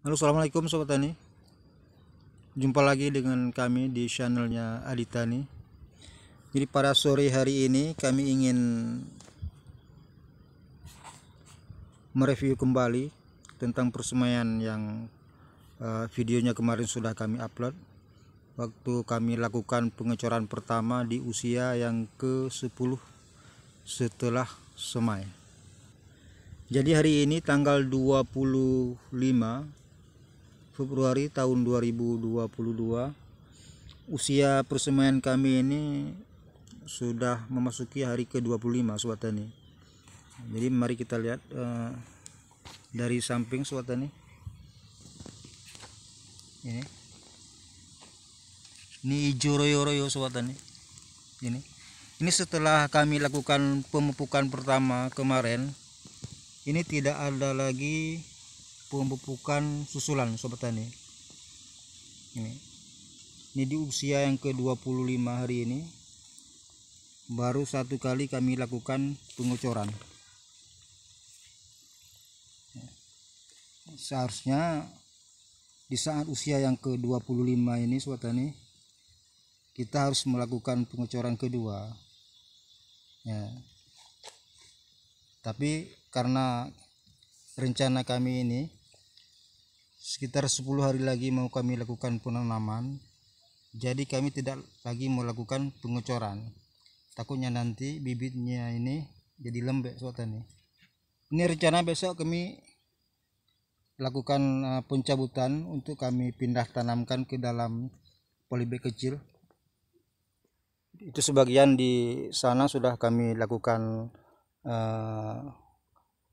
Halo assalamualaikum sobat tani Jumpa lagi dengan kami di channelnya Aditani Jadi pada sore hari ini kami ingin Mereview kembali tentang persemaian yang eh, videonya kemarin sudah kami upload Waktu kami lakukan pengecoran pertama di usia yang ke 10 setelah semai Jadi hari ini tanggal 25 Februari tahun 2022 usia persemaian kami ini sudah memasuki hari ke-25 ini jadi mari kita lihat uh, dari samping suatani ini ini hijau royo-royo suatani ini ini setelah kami lakukan pemupukan pertama kemarin ini tidak ada lagi pemupukan susulan sobat tani ini ini di usia yang ke 25 hari ini baru satu kali kami lakukan pengocoran ya. seharusnya di saat usia yang ke 25 ini sobat tani kita harus melakukan pengocoran kedua ya tapi karena rencana kami ini sekitar 10 hari lagi mau kami lakukan penanaman jadi kami tidak lagi melakukan pengecoran takutnya nanti bibitnya ini jadi lembek suatannya ini rencana besok kami lakukan eh, pencabutan untuk kami pindah tanamkan ke dalam polybag kecil itu sebagian di sana sudah kami lakukan uh,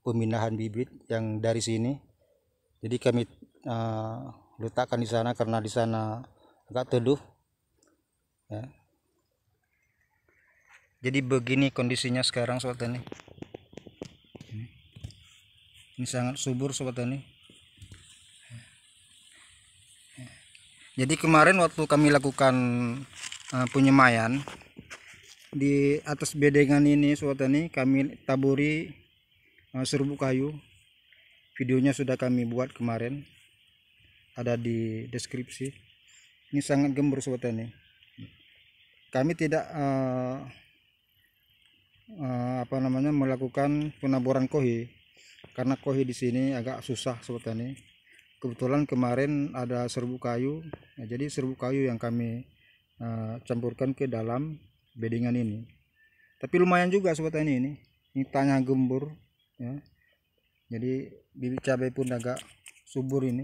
pemindahan bibit yang dari sini jadi kami uh, letakkan di sana karena di sana agak teduh ya. jadi begini kondisinya sekarang sobat tani ini. sangat subur sobat tani jadi kemarin waktu kami lakukan uh, penyemayan di atas bedengan ini sobat tani kami taburi uh, serbuk kayu videonya sudah kami buat kemarin ada di deskripsi ini sangat gembur sobat nih kami tidak uh, uh, apa namanya melakukan penaburan kohi karena kohi di sini agak susah sobat tani kebetulan kemarin ada serbu kayu nah, jadi serbu kayu yang kami uh, campurkan ke dalam bedengan ini tapi lumayan juga sobat ini ini, ini tanya gembur ya jadi bibit cabai pun agak subur ini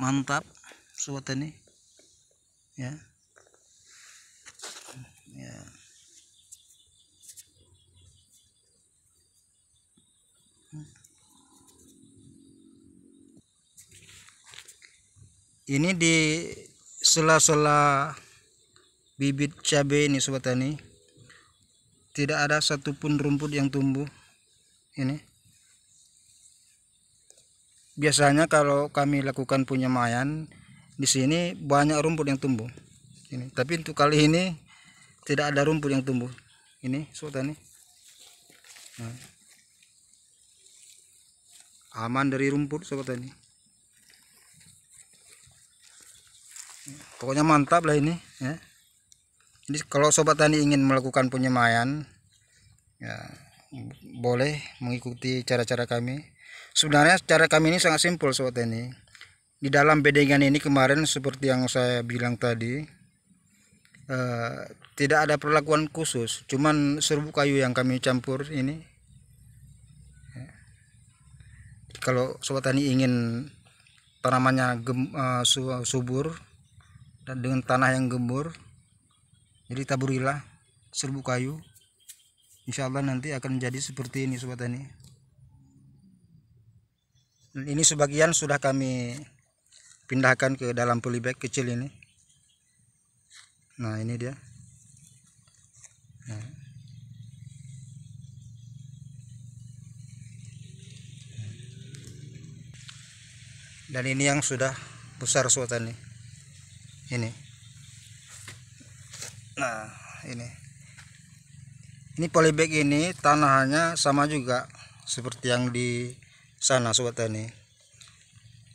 mantap sobat tani ya ya ini di sela-sela bibit cabai ini sobat tani tidak ada satupun rumput yang tumbuh ini biasanya kalau kami lakukan penyemaian di sini banyak rumput yang tumbuh ini tapi untuk kali ini tidak ada rumput yang tumbuh ini sultan nih aman dari rumput sobat ini pokoknya mantap lah ini ya jadi kalau sobat tani ingin melakukan penyemaian ya boleh mengikuti cara-cara kami sebenarnya cara kami ini sangat simpel sobat ini di dalam bedengan ini kemarin seperti yang saya bilang tadi eh, tidak ada perlakuan khusus cuman serbuk kayu yang kami campur ini kalau sobat tani ingin tanamannya gem, uh, subur dan dengan tanah yang gembur jadi taburilah serbuk kayu insya Allah nanti akan jadi seperti ini sobat tani ini sebagian sudah kami pindahkan ke dalam polybag kecil ini nah ini dia nah. dan ini yang sudah besar suatu ini ini nah ini ini polybag ini tanahnya sama juga seperti yang di sana sobat tani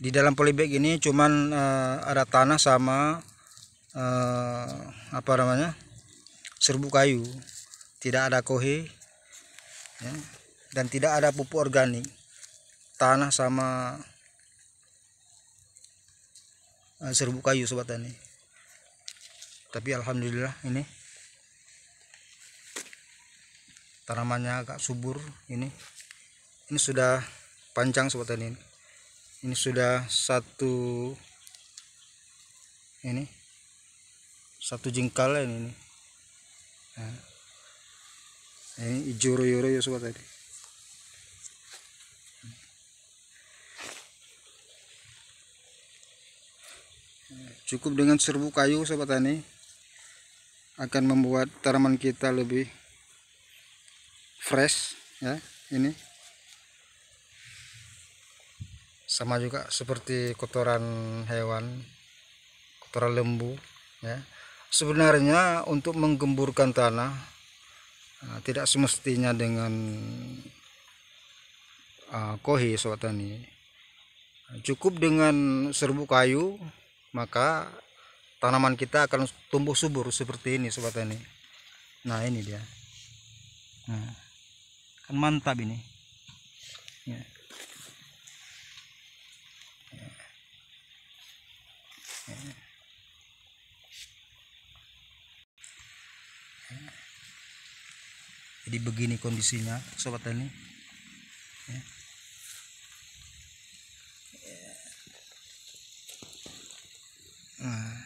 di dalam polybag ini cuman uh, ada tanah sama uh, apa namanya serbuk kayu tidak ada kohe ya, dan tidak ada pupuk organik tanah sama uh, serbuk kayu sobat tani tapi alhamdulillah ini tanamannya agak subur ini ini sudah panjang sobat ini ini sudah satu ini satu jengkal ini, ini. Nah, ini hijau royo ya sobat tadi cukup dengan serbu kayu sobat tani akan membuat tanaman kita lebih fresh ya ini sama juga seperti kotoran hewan kotoran lembu ya sebenarnya untuk menggemburkan tanah eh, tidak semestinya dengan uh, kohi sobat tani cukup dengan serbuk kayu maka tanaman kita akan tumbuh subur seperti ini sobat tani nah ini dia nah, kan mantap ini ya. jadi begini kondisinya sobat tani ya. ya. nah.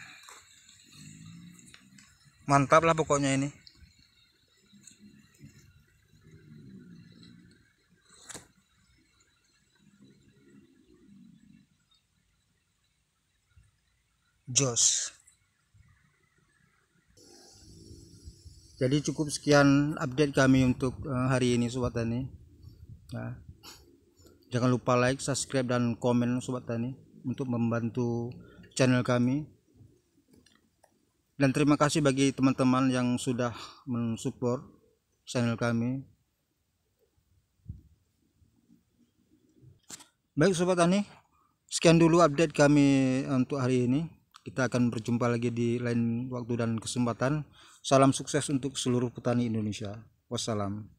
mantap lah pokoknya ini Joss jadi cukup sekian update kami untuk eh, hari ini sobat tani nah, jangan lupa like subscribe dan komen sobat tani untuk membantu channel kami dan terima kasih bagi teman-teman yang sudah mensupport channel kami baik sobat tani sekian dulu update kami untuk hari ini kita akan berjumpa lagi di lain waktu dan kesempatan. Salam sukses untuk seluruh petani Indonesia. Wassalam.